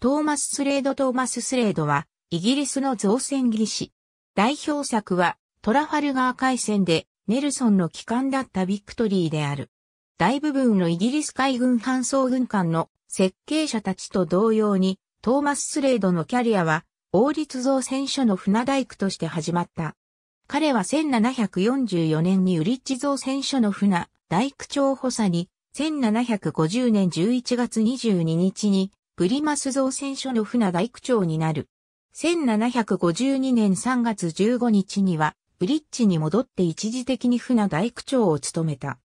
トーマス・スレード・トーマス・スレードは、イギリスの造船技師。代表作は、トラファルガー海戦で、ネルソンの機関だったビクトリーである。大部分のイギリス海軍搬送軍艦の設計者たちと同様に、トーマス・スレードのキャリアは、王立造船所の船大工として始まった。彼は1744年にウリッジ造船所の船、大工長補佐に、1750年11月22日にプリマス造船所の船大工長になる。1752年3月15日には、ブリッジに戻って一時的に船大工長を務めた。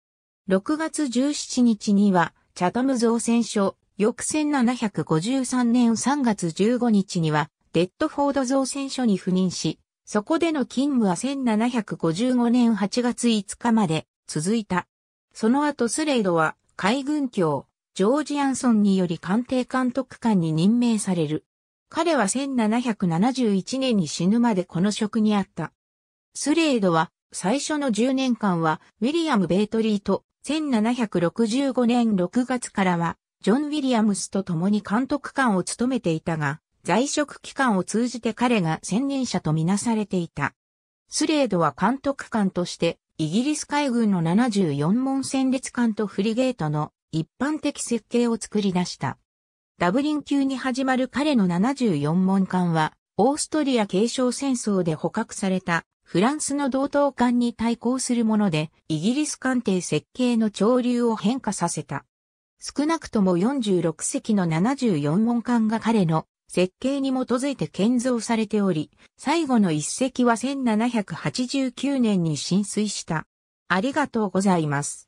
6月17日には、チャタム造船所、翌1753年3月15日には、デッドフォード造船所に赴任し、そこでの勤務は1755年8月5日まで続いた。その後スレイドは海軍協ジョージ・アンソンにより官邸監督官に任命される。彼は1771年に死ぬまでこの職にあった。スレードは最初の10年間はウィリアム・ベートリーと1765年6月からはジョン・ウィリアムスと共に監督官を務めていたが、在職期間を通じて彼が専任者とみなされていた。スレードは監督官としてイギリス海軍の74門戦列艦とフリゲートの一般的設計を作り出した。ダブリン級に始まる彼の74門艦は、オーストリア継承戦争で捕獲されたフランスの同等艦に対抗するもので、イギリス艦艇設計の潮流を変化させた。少なくとも46隻の74門艦が彼の設計に基づいて建造されており、最後の1隻は1789年に浸水した。ありがとうございます。